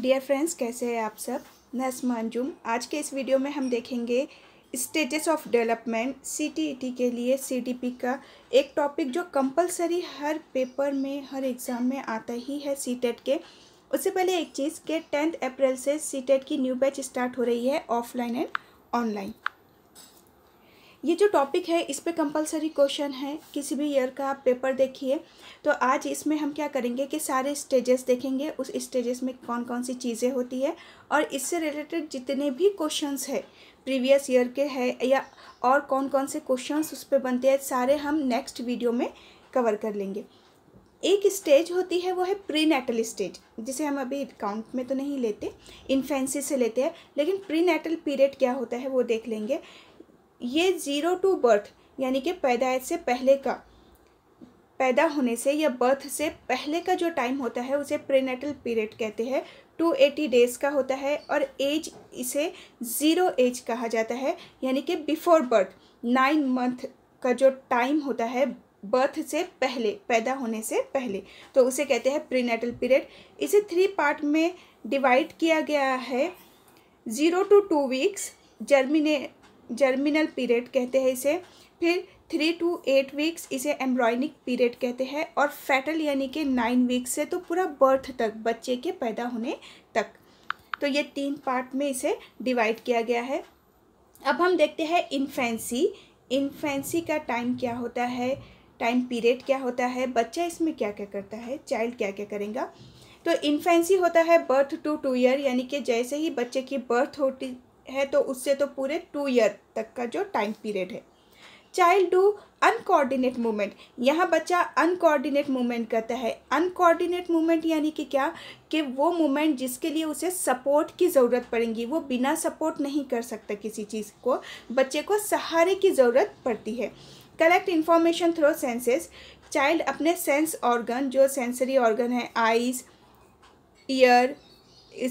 dear friends कैसे हैं आप सब नस अंजुम आज के इस वीडियो में हम देखेंगे स्टेजेस ऑफ डेवलपमेंट सी के लिए सी का एक टॉपिक जो कंपलसरी हर पेपर में हर एग्ज़ाम में आता ही है सी e के उससे पहले एक चीज़ के टेंथ अप्रैल से सी e की न्यू बैच स्टार्ट हो रही है ऑफलाइन एंड ऑनलाइन ये जो टॉपिक है इस पर कंपलसरी क्वेश्चन है किसी भी ईयर का आप पेपर देखिए तो आज इसमें हम क्या करेंगे कि सारे स्टेजेस देखेंगे उस स्टेजेस में कौन कौन सी चीज़ें होती है और इससे रिलेटेड जितने भी क्वेश्चंस है प्रीवियस ईयर के है या और कौन कौन से क्वेश्चंस उस पर बनते हैं सारे हम नेक्स्ट वीडियो में कवर कर लेंगे एक स्टेज होती है वो है प्री नेटल स्टेज जिसे हम अभी काउंट में तो नहीं लेते इन्फेंसी से लेते हैं लेकिन प्री नेटल पीरियड क्या होता है वो देख लेंगे ये ज़ीरो टू बर्थ यानी कि पैदाइश से पहले का पैदा होने से या बर्थ से पहले का जो टाइम होता है उसे प्रेनेटल पीरियड कहते हैं टू एटी डेज़ का होता है और एज इसे ज़ीरो एज कहा जाता है यानी कि बिफोर बर्थ नाइन मंथ का जो टाइम होता है बर्थ से पहले पैदा होने से पहले तो उसे कहते हैं प्रीनेटल पीरियड इसे थ्री पार्ट में डिवाइड किया गया है ज़ीरो टू टू वीक्स जर्मिने जर्मिनल पीरियड कहते हैं इसे फिर थ्री टू एट वीक्स इसे एम्ब्रॉयनिक पीरियड कहते हैं और फैटल यानी कि नाइन वीक्स से तो पूरा बर्थ तक बच्चे के पैदा होने तक तो ये तीन पार्ट में इसे डिवाइड किया गया है अब हम देखते हैं इन्फेंसी इन्फेंसी का टाइम क्या होता है टाइम पीरियड क्या होता है बच्चा इसमें क्या क्या करता है चाइल्ड क्या क्या करेगा तो इन्फेंसी होता है बर्थ टू टू ईयर यानी कि जैसे ही बच्चे की बर्थ होती है तो उससे तो पूरे टू ईयर तक का जो टाइम पीरियड है चाइल्ड डू अनकोऑर्डिनेट मूवमेंट यहाँ बच्चा अनकोऑर्डिनेट मूवमेंट करता है अनकोऑर्डिनेट मूवमेंट यानी कि क्या कि वो मूवमेंट जिसके लिए उसे सपोर्ट की ज़रूरत पड़ेगी वो बिना सपोर्ट नहीं कर सकता किसी चीज़ को बच्चे को सहारे की ज़रूरत पड़ती है collect information through senses child अपने सेंस ऑर्गन जो सेंसरी ऑर्गन है eyes ear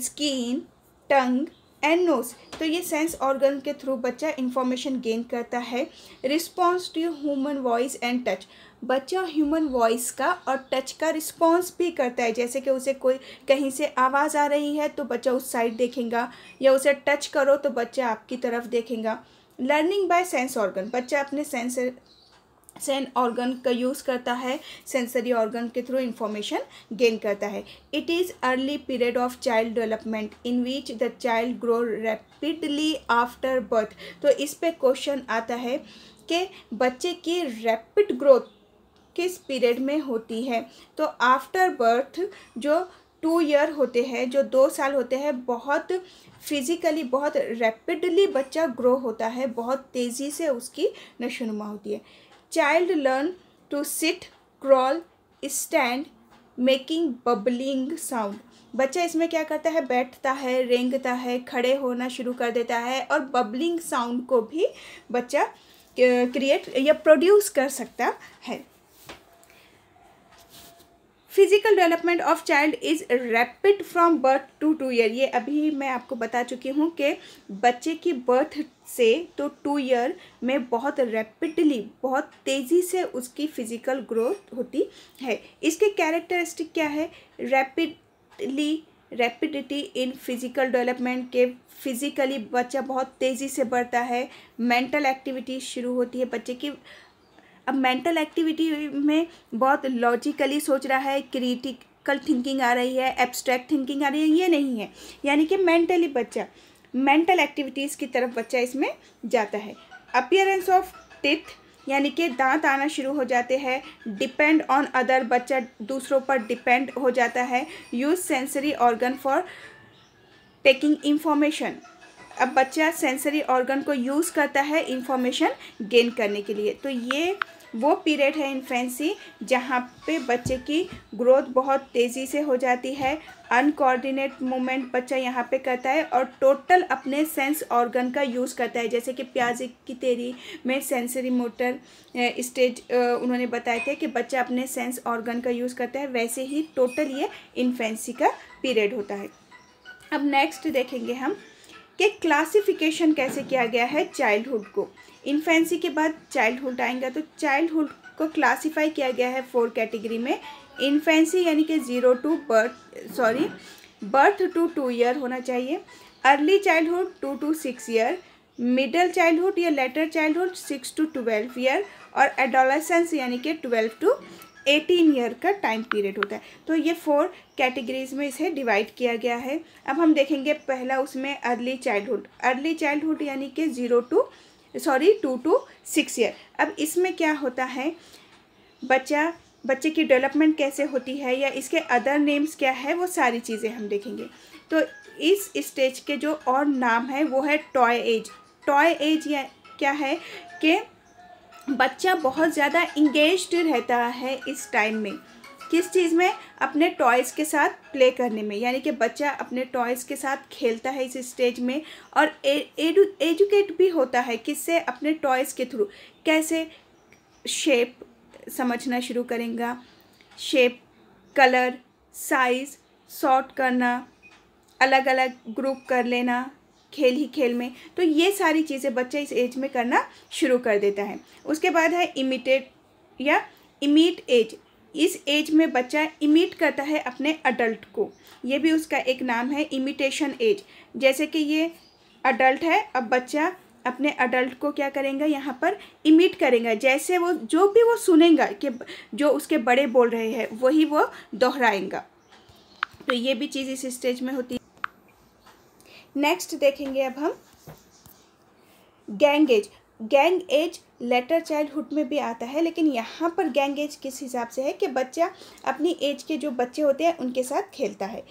skin tongue and nose तो ये सेंस ऑर्गन के थ्रू बच्चा इंफॉर्मेशन गेन करता है response to human voice and touch बच्चा ह्यूमन वॉइस का और टच का रिस्पॉन्स भी करता है जैसे कि उसे कोई कहीं से आवाज़ आ रही है तो बच्चा उस साइड देखेगा या उसे टच करो तो बच्चा आपकी तरफ देखेगा लर्निंग बाय सेंस ऑर्गन बच्चा अपने सेंस सेंस ऑर्गन का यूज़ करता है सेंसरी ऑर्गन के थ्रू इंफॉर्मेशन गेन करता है it is early period of child development in which the child grow rapidly after birth तो इस पे क्वेश्चन आता है कि बच्चे की रैपिड ग्रोथ किस पीरियड में होती है तो आफ्टर बर्थ जो टू ईयर होते हैं जो दो साल होते हैं बहुत फिज़िकली बहुत रैपिडली बच्चा ग्रो होता है बहुत तेज़ी से उसकी नशोनुमा होती है child learn to sit crawl stand making babbling sound बच्चा इसमें क्या करता है बैठता है रेंगता है खड़े होना शुरू कर देता है और बबलिंग साउंड को भी बच्चा क्रिएट या प्रोड्यूस कर सकता है physical development of child is rapid from birth to two year ये अभी मैं आपको बता चुकी हूँ कि बच्चे की बर्थ से तो टू ईयर में बहुत रैपिडली बहुत तेज़ी से उसकी फिज़िकल ग्रोथ होती है इसके कैरेक्टरिस्टिक क्या है rapidly rapidity in physical development के फिज़िकली बच्चा बहुत तेज़ी से बढ़ता है मेंटल एक्टिविटी शुरू होती है बच्चे की अब मेंटल एक्टिविटी में बहुत लॉजिकली सोच रहा है क्रिटिकल थिंकिंग आ रही है एब्स्ट्रैक्ट थिंकिंग आ रही है ये नहीं है यानी कि मेंटली बच्चा मेंटल एक्टिविटीज़ की तरफ बच्चा इसमें जाता है अपियरेंस ऑफ टिथ यानी कि दांत आना शुरू हो जाते हैं डिपेंड ऑन अदर बच्चा दूसरों पर डिपेंड हो जाता है use sensory organ for taking information अब बच्चा सेंसरी ऑर्गन को यूज़ करता है इन्फॉर्मेशन गेन करने के लिए तो ये वो पीरियड है इन्फेंसी जहाँ पे बच्चे की ग्रोथ बहुत तेज़ी से हो जाती है अनकोऑर्डिनेट मूवमेंट बच्चा यहाँ पे करता है और टोटल अपने सेंस ऑर्गन का यूज़ करता है जैसे कि प्याज की तेरी में सेंसरी मोटर स्टेज उन्होंने बताए थे कि बच्चा अपने सेंस ऑर्गन का यूज़ करता है वैसे ही टोटल ये इन्फेंसी का पीरियड होता है अब नेक्स्ट देखेंगे हम कि क्लासिफिकेशन कैसे किया गया है चाइल्डहुड को इन्फेंसी के बाद चाइल्डहुड आएगा तो चाइल्डहुड को क्लासिफाई किया गया है फोर कैटेगरी में इन्फेंसी यानी कि zero to birth sorry birth to two year होना चाहिए early childhood two to six year middle childhood या later childhood six to twelve year और एडोलेसेंस यानी कि ट्वेल्व टू एटीन ईयर का टाइम पीरियड होता है तो ये फोर कैटेगरीज में इसे डिवाइड किया गया है अब हम देखेंगे पहला उसमें अर्ली चाइल्डहुड अर्ली चाइल्डहुड यानी कि zero to sorry two to six year अब इसमें क्या होता है बच्चा बच्चे की डेवलपमेंट कैसे होती है या इसके अदर नेम्स क्या है वो सारी चीज़ें हम देखेंगे तो इस स्टेज के जो और नाम है वो है टॉय एज टॉय एज या क्या है कि बच्चा बहुत ज़्यादा इंगेज रहता है इस टाइम में किस चीज़ में अपने टॉयज़ के साथ प्ले करने में यानी कि बच्चा अपने टॉयज़ के साथ खेलता है इस स्टेज में और एजुकेट भी होता है किससे अपने टॉयज़ के थ्रू कैसे शेप समझना शुरू करेगा शेप कलर साइज़ सॉर्ट करना अलग अलग ग्रुप कर लेना खेल ही खेल में तो ये सारी चीज़ें बच्चा इस एज में करना शुरू कर देता है उसके बाद है इमिटेड या इमीट एज इस एज में बच्चा इमिट करता है अपने अडल्ट को ये भी उसका एक नाम है इमिटेशन एज जैसे कि ये अडल्ट है अब बच्चा अपने अडल्ट को क्या करेंगे यहाँ पर इमिट करेगा जैसे वो जो भी वो सुनेगा कि जो उसके बड़े बोल रहे हैं वही वो दोहराएंगा तो ये भी चीज़ इस स्टेज में होती है नेक्स्ट देखेंगे अब हम gang age gang age later childhood में भी आता है लेकिन यहाँ पर गैंग एज किस हिसाब से है कि बच्चा अपनी एज के जो बच्चे होते हैं उनके साथ खेलता है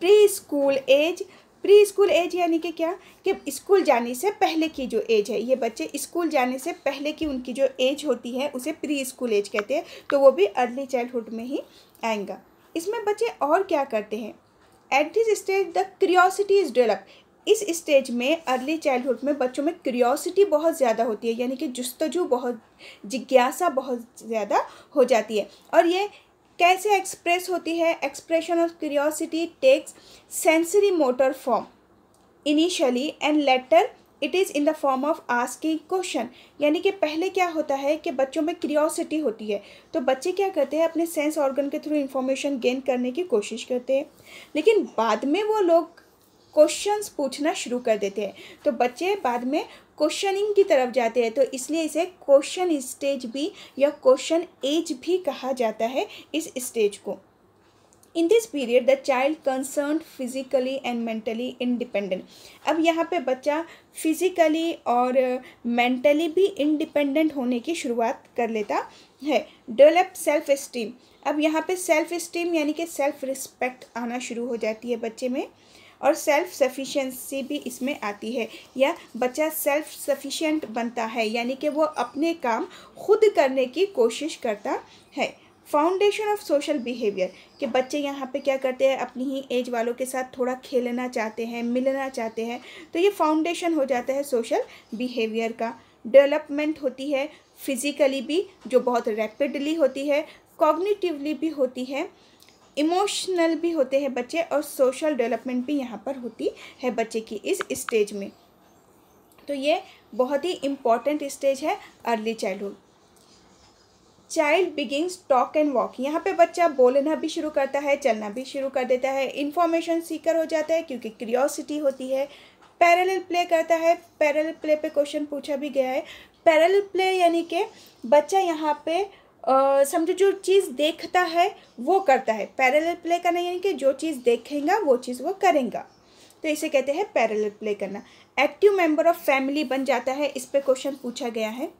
pre school age pre school age यानी कि क्या कि स्कूल जाने से पहले की जो एज है ये बच्चे स्कूल जाने से पहले की उनकी जो एज होती है उसे प्री स्कूल एज कहते हैं तो वो भी अर्ली चाइल्डहुड में ही आएगा इसमें बच्चे और क्या करते हैं at this stage the curiosity is develop इस स्टेज में अर्ली चाइल्डहुड में बच्चों में क्रियोसिटी बहुत ज़्यादा होती है यानी कि जस्तजू बहुत जिज्ञासा बहुत ज़्यादा हो जाती है और ये कैसे एक्सप्रेस होती है expression of curiosity takes sensory motor form initially and later it is in the form of asking question यानी कि पहले क्या होता है कि बच्चों में क्रियोसिटी होती है तो बच्चे क्या करते हैं अपने सेंस ऑर्गन के थ्रू इन्फॉर्मेशन गेन करने की कोशिश करते हैं लेकिन बाद में वो लोग क्वेश्चंस पूछना शुरू कर देते हैं तो बच्चे बाद में क्वेश्चनिंग की तरफ जाते हैं तो इसलिए इसे क्वेश्चन स्टेज भी या क्वेश्चन एज भी कहा जाता है इस स्टेज को in this period the child concern physically and mentally independent अब यहाँ पे बच्चा फिजिकली और मेंटली भी इंडिपेंडेंट होने की शुरुआत कर लेता है डेवलप सेल्फ इस्टीम अब यहाँ पे सेल्फ इस्टीम यानी कि सेल्फ रिस्पेक्ट आना शुरू हो जाती है बच्चे में और सेल्फ सफिशिएंसी भी इसमें आती है या बच्चा सेल्फ सफिशिएंट बनता है यानी कि वो अपने काम खुद करने की कोशिश करता है फाउंडेशन ऑफ सोशल बिहेवियर कि बच्चे यहाँ पे क्या करते हैं अपनी ही एज वालों के साथ थोड़ा खेलना चाहते हैं मिलना चाहते हैं तो ये फाउंडेशन हो जाता है सोशल बिहेवियर का डेवलपमेंट होती है फिज़िकली भी जो बहुत रैपिडली होती है कॉग्निटिवली भी होती है इमोशनल भी होते हैं बच्चे और सोशल डेवलपमेंट भी यहाँ पर होती है बच्चे की इस स्टेज में तो ये बहुत ही इम्पॉर्टेंट स्टेज है early childhood child begins talk and walk यहाँ पे बच्चा बोलना भी शुरू करता है चलना भी शुरू कर देता है इन्फॉर्मेशन सीकर हो जाता है क्योंकि क्रियोसिटी होती है पैरेलल प्ले करता है पैरेलल प्ले पे क्वेश्चन पूछा भी गया है पैरेलल प्ले यानी कि बच्चा यहाँ पे समझो जो चीज़ देखता है वो करता है पैरेलल प्ले करना यानी कि जो चीज़ देखेगा वो चीज़ वो करेगा तो इसे कहते हैं पैरेलल प्ले करना एक्टिव मेंबर ऑफ फैमिली बन जाता है इस पर क्वेश्चन पूछा गया है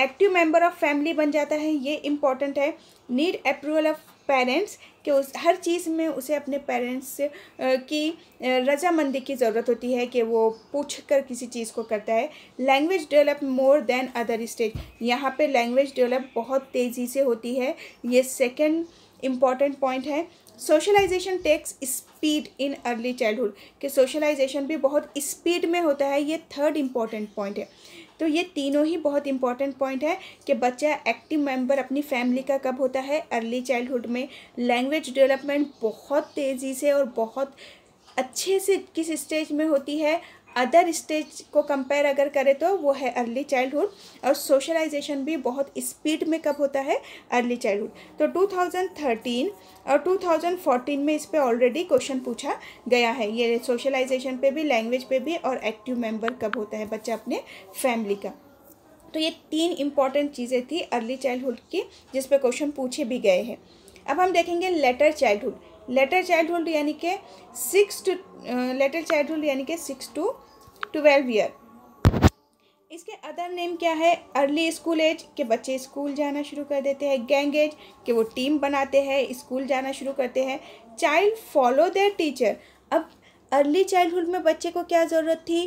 एक्टिव मेंबर ऑफ फैमिली बन जाता है ये इम्पॉर्टेंट है नीड अप्रूवल ऑफ पेरेंट्स के उस हर चीज़ में उसे अपने पेरेंट्स की रजामंदी की ज़रूरत होती है कि वो पूछ कर किसी चीज़ को करता है language develop more than other stage यहाँ पे लैंग्वेज डेवलप बहुत तेज़ी से होती है ये सेकंड इम्पॉर्टेंट पॉइंट है socialisation takes speed in early childhood कि सोशलाइजेशन भी बहुत स्पीड में होता है ये थर्ड इम्पॉर्टेंट पॉइंट है तो ये तीनों ही बहुत इंपॉर्टेंट पॉइंट है कि बच्चा एक्टिव मेंबर अपनी फैमिली का कब होता है अर्ली चाइल्डहुड में लैंग्वेज डेवलपमेंट बहुत तेज़ी से और बहुत अच्छे से किस स्टेज में होती है अदर स्टेज को कंपेयर अगर करें तो वो है अर्ली चाइल्डहुड और सोशलाइजेशन भी बहुत स्पीड में कब होता है अर्ली चाइल्डहुड तो 2013 और 2014 में इस पर ऑलरेडी क्वेश्चन पूछा गया है ये सोशलाइजेशन पे भी लैंग्वेज पे भी और एक्टिव मेंबर कब होता है बच्चा अपने फैमिली का तो ये तीन इंपॉर्टेंट चीज़ें थी अर्ली चाइल्डहुड की जिस क्वेश्चन पूछे भी गए हैं अब हम देखेंगे लेटर चाइल्डहुड लेटर चाइल्डहुड यानी कि सिक्स टू लेटर चाइल्डहुड यानी कि सिक्स टू ट्वेल्व ईयर इसके अदर नेम क्या है अर्ली स्कूल एज के बच्चे स्कूल जाना शुरू कर देते हैं गैंग एज के वो टीम बनाते हैं स्कूल जाना शुरू करते हैं चाइल्ड फॉलो देयर टीचर अब अर्ली चाइल्डहुड में बच्चे को क्या ज़रूरत थी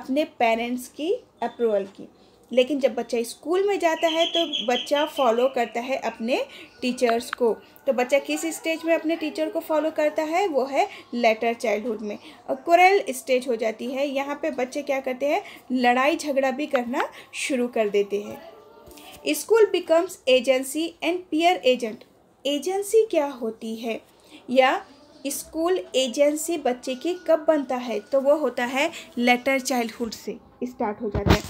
अपने पेरेंट्स की अप्रूवल की लेकिन जब बच्चा स्कूल में जाता है तो बच्चा फॉलो करता है अपने टीचर्स को तो बच्चा किस स्टेज में अपने टीचर को फॉलो करता है वो है लेटर चाइल्डहुड में और कोरल स्टेज हो जाती है यहाँ पे बच्चे क्या करते हैं लड़ाई झगड़ा भी करना शुरू कर देते हैं school becomes agency and peer agent agency क्या होती है या स्कूल एजेंसी बच्चे की कब बनता है तो वो होता है लेटर चाइल्डहुड से स्टार्ट हो जाता है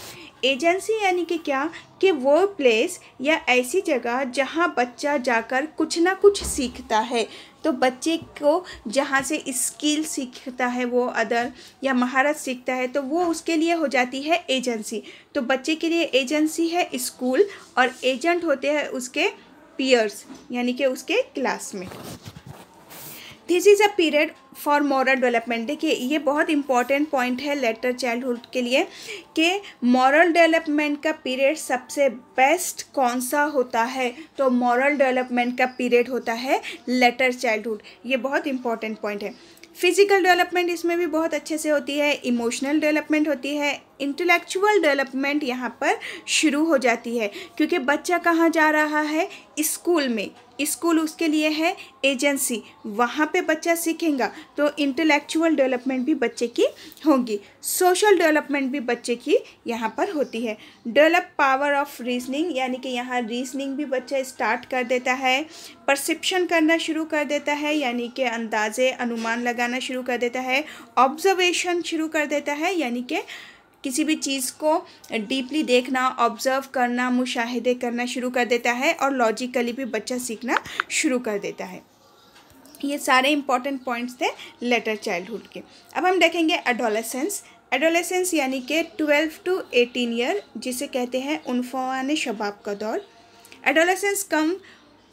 एजेंसी यानी कि क्या कि वो प्लेस या ऐसी जगह जहाँ बच्चा जाकर कुछ ना कुछ सीखता है तो बच्चे को जहाँ से स्किल सीखता है वो अदर या महारत सीखता है तो वो उसके लिए हो जाती है एजेंसी तो बच्चे के लिए एजेंसी है स्कूल और एजेंट होते हैं उसके पीयर्स यानी कि उसके classmate this is a period for moral development देखिए ये बहुत इंपॉर्टेंट पॉइंट है लेटर चाइल्डहुड के लिए कि मॉरल डेवलपमेंट का पीरियड सबसे बेस्ट कौन सा होता है तो मॉरल डेवलपमेंट का पीरियड होता है लेटर चाइल्डहुड ये बहुत इंपॉर्टेंट पॉइंट है फिजिकल डेवलपमेंट इसमें भी बहुत अच्छे से होती है इमोशनल डेवलपमेंट होती है इंटेलेक्चुअल डेवलपमेंट यहाँ पर शुरू हो जाती है क्योंकि बच्चा कहाँ जा रहा है स्कूल में स्कूल उसके लिए है एजेंसी वहाँ पे बच्चा सीखेगा तो इंटेलेक्चुअल डेवलपमेंट भी बच्चे की होगी सोशल डेवलपमेंट भी बच्चे की यहाँ पर होती है डेवलप पावर ऑफ रीजनिंग यानी कि यहाँ रीजनिंग भी बच्चा स्टार्ट कर देता है परसेप्शन करना शुरू कर देता है यानी कि अंदाजे अनुमान लगाना शुरू कर देता है ऑब्जर्वेशन शुरू कर देता है यानी कि किसी भी चीज़ को डीपली देखना ऑब्ज़र्व करना मुशाहिदे करना शुरू कर देता है और लॉजिकली भी बच्चा सीखना शुरू कर देता है ये सारे इंपॉर्टेंट पॉइंट्स थे लेटर चाइल्डहुड के अब हम देखेंगे एडोलेसेंस एडोलेसेंस यानी कि ट्वेल्व टू एटीन ईयर जिसे कहते हैं उनफान शबाब का दौर adolescence come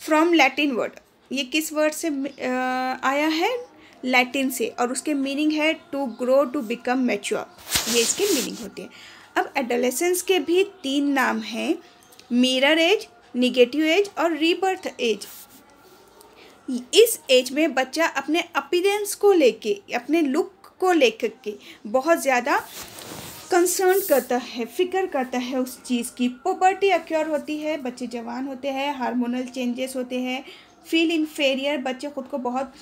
from Latin word ये किस वर्ड से आया है लैटिन से और उसके मीनिंग है to grow to become mature ये इसके मीनिंग होती है अब एडोलेसेंस के भी तीन नाम हैं मिरर एज निगेटिव एज और रीबर्थ एज इस एज में बच्चा अपने अपीरेंस को लेके अपने लुक को लेकर के बहुत ज़्यादा कंसर्न करता है फिक्र करता है उस चीज़ की पॉपर्टी अक्योर होती है बच्चे जवान होते हैं हार्मोनल चेंजेस होते हैं फील इन्फेरियर बच्चे ख़ुद को बहुत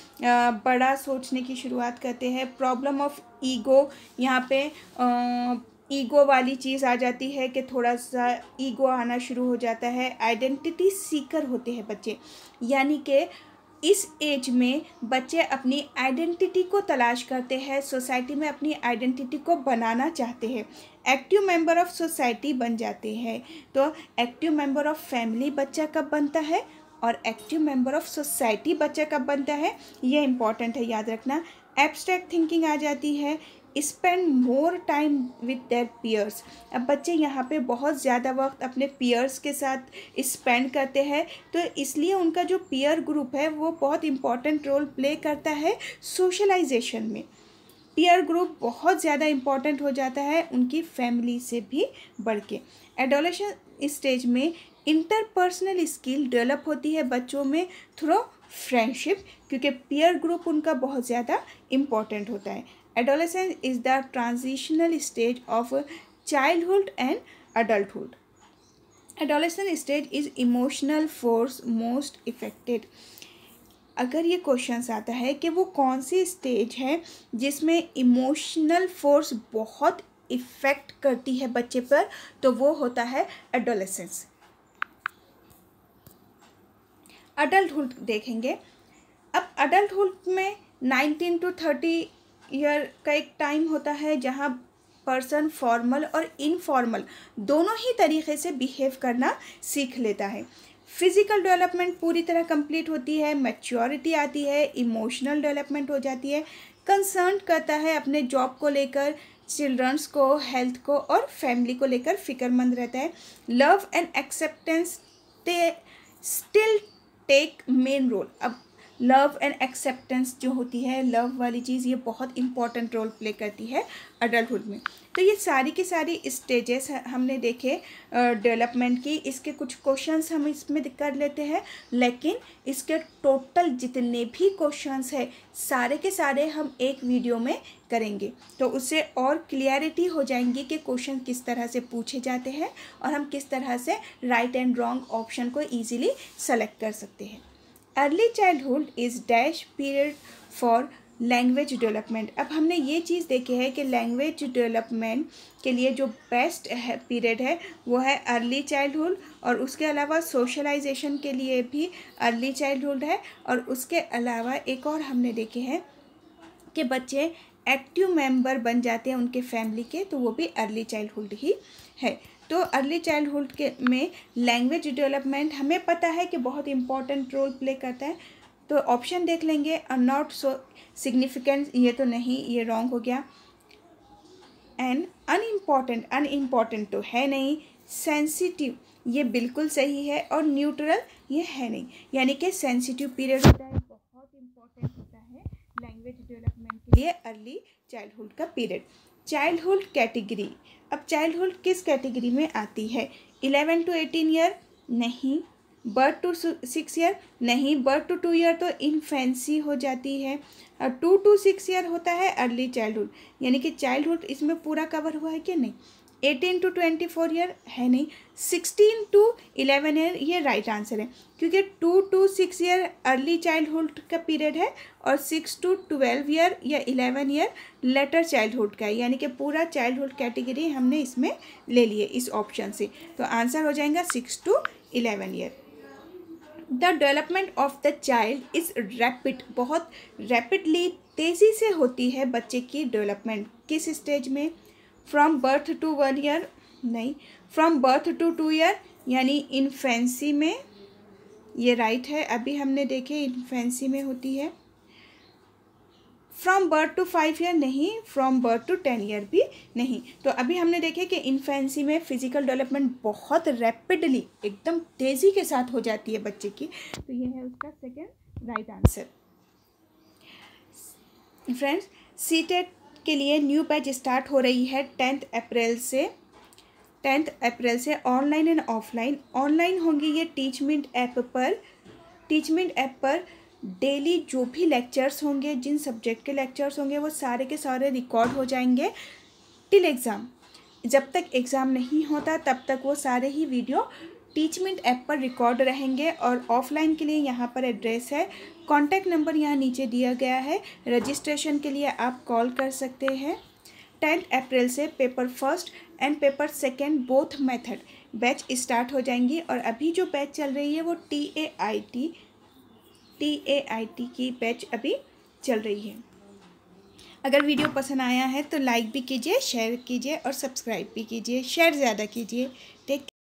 बड़ा सोचने की शुरुआत करते हैं प्रॉब्लम ऑफ ईगो यहाँ पे ईगो वाली चीज़ आ जाती है कि थोड़ा सा ईगो आना शुरू हो जाता है आइडेंटिटी सीकर होते हैं बच्चे यानी कि इस एज में बच्चे अपनी आइडेंटिटी को तलाश करते हैं सोसाइटी में अपनी आइडेंटिटी को बनाना चाहते हैं एक्टिव मेंबर ऑफ सोसाइटी बन जाते हैं तो एक्टिव मेंबर ऑफ फैमिली बच्चा कब बनता है और एक्टिव मेंबर ऑफ सोसाइटी बच्चा कब बनता है ये इंपॉर्टेंट है याद रखना एब्स्ट्रैक्ट थिंकिंग आ जाती है spend more time with their peers अब बच्चे यहाँ पे बहुत ज़्यादा वक्त अपने पीयर्स के साथ स्पेंड करते हैं तो इसलिए उनका जो पीयर ग्रुप है वो बहुत इम्पॉर्टेंट रोल प्ले करता है सोशलाइजेशन में पीयर ग्रुप बहुत ज़्यादा इम्पॉर्टेंट हो जाता है उनकी फैमिली से भी बढ़ के एडोलेशन स्टेज में इंटरपर्सनल स्किल डेवलप होती है बच्चों में थ्रू फ्रेंडशिप क्योंकि पीयर ग्रुप उनका बहुत ज़्यादा इम्पॉर्टेंट होता है adolescence is the transitional stage of childhood and adulthood adolescence stage is emotional force most affected अगर ये क्वेश्चन आता है कि वो कौन सी स्टेज है जिसमें इमोशनल फोर्स बहुत इफ़ेक्ट करती है बच्चे पर तो वो होता है एडोलेसेंस अडल्टहुड देखेंगे अब अडल्टहुड में नाइनटीन टू थर्टी ईयर का एक टाइम होता है जहाँ पर्सन फॉर्मल और इनफॉर्मल दोनों ही तरीके से बिहेव करना सीख लेता है फिज़िकल डेवलपमेंट पूरी तरह कंप्लीट होती है मैच्योरिटी आती है इमोशनल डेवलपमेंट हो जाती है कंसर्न करता है अपने जॉब को लेकर चिल्ड्रंस को हेल्थ को और फैमिली को लेकर फिक्रमंद रहता है love and acceptance still take main role अब लव एंड एक्सेप्टेंस जो होती है लव वाली चीज़ ये बहुत इंपॉर्टेंट रोल प्ले करती है अडल्टहुड में तो ये सारी की सारी स्टेजेस हमने देखे डेवलपमेंट की इसके कुछ क्वेश्चंस हम इसमें कर लेते हैं लेकिन इसके टोटल जितने भी क्वेश्चंस है सारे के सारे हम एक वीडियो में करेंगे तो उससे और क्लियरिटी हो जाएंगी कि क्वेश्चन किस तरह से पूछे जाते हैं और हम किस तरह से राइट एंड रॉन्ग ऑप्शन को ईजिली सेलेक्ट कर सकते हैं early childhood is dash period for language development अब हमने ये चीज़ देखी है कि लैंग्वेज डेवलपमेंट के लिए जो बेस्ट है पीरियड है वो है अर्ली चाइल्डहुड और उसके अलावा सोशलाइजेशन के लिए भी अर्ली चाइल्डहुड है और उसके अलावा एक और हमने देखे है कि बच्चे एक्टिव मेंबर बन जाते हैं उनके फैमिली के तो वो भी अर्ली चाइल्डहुड ही है तो अर्ली चाइल्डहुड के में लैंग्वेज डेवलपमेंट हमें पता है कि बहुत इंपॉर्टेंट रोल प्ले करता है तो ऑप्शन देख लेंगे आर नॉट सो सिग्निफिकेंट ये तो नहीं ये रॉन्ग हो गया एंड अनइम्पॉर्टेंट अनइम्पॉर्टेंट तो है नहीं सेंसिटिव ये बिल्कुल सही है और न्यूट्रल ये है नहीं यानी कि सेंसिटिव पीरियड होता है बहुत इम्पॉर्टेंट होता है लैंग्वेज डेवलपमेंट के लिए अर्ली चाइल्डहुड का पीरियड चाइल्डहुड कैटेगरी अब चाइल्डहुड किस कैटेगरी में आती है इलेवन टू एटीन ईयर नहीं बर्थ टू सिक्स ईयर नहीं बर्थ टू टू ईयर तो इन्फेंसी हो जाती है और टू टू सिक्स ईयर होता है अर्ली चाइल्डहुड यानी कि चाइल्डहुड इसमें पूरा कवर हुआ है कि नहीं eighteen to twenty four year है नहीं सिक्सटीन टू इलेवन ईयर ये राइट आंसर है क्योंकि two to six year early childhood का पीरियड है और सिक्स टू ट्वेल्व ईयर या इलेवन ईयर लेटर चाइल्डहुड का है यानी कि पूरा चाइल्डहुड कैटेगरी हमने इसमें ले लिए इस ऑप्शन से तो आंसर हो जाएगा six to eleven year the development of the child is rapid बहुत रैपिडली तेज़ी से होती है बच्चे की डेवलपमेंट किस स्टेज में from birth to one year नहीं from birth to two year यानी इन्फेंसी में ये राइट है अभी हमने देखे इन्फेंसी में होती है from birth to five year नहीं from birth to ten year भी नहीं तो अभी हमने देखे कि इन्फेंसी में फिजिकल डेवलपमेंट बहुत रैपिडली एकदम तेज़ी के साथ हो जाती है बच्चे की तो ये है उसका second right answer friends CTET के लिए न्यू बैच स्टार्ट हो रही है टेंथ अप्रैल से टेंथ अप्रैल से ऑनलाइन एंड ऑफलाइन ऑनलाइन होंगी ये टीचमेंट ऐप पर टीचमेंट ऐप पर डेली जो भी लेक्चर्स होंगे जिन सब्जेक्ट के लेक्चर्स होंगे वो सारे के सारे रिकॉर्ड हो जाएंगे टिल एग्ज़ाम जब तक एग्ज़ाम नहीं होता तब तक वो सारे ही वीडियो टीचमेंट ऐप पर रिकॉर्ड रहेंगे और ऑफलाइन के लिए यहाँ पर एड्रेस है कॉन्टैक्ट नंबर यहाँ नीचे दिया गया है रजिस्ट्रेशन के लिए आप कॉल कर सकते हैं टेंथ अप्रैल से paper first and paper second both method batch start हो जाएंगी और अभी जो बैच चल रही है वो T A I T T A I T की बैच अभी चल रही है अगर वीडियो पसंद आया है तो लाइक भी कीजिए शेयर कीजिए और सब्सक्राइब भी कीजिए शेयर ज़्यादा कीजिए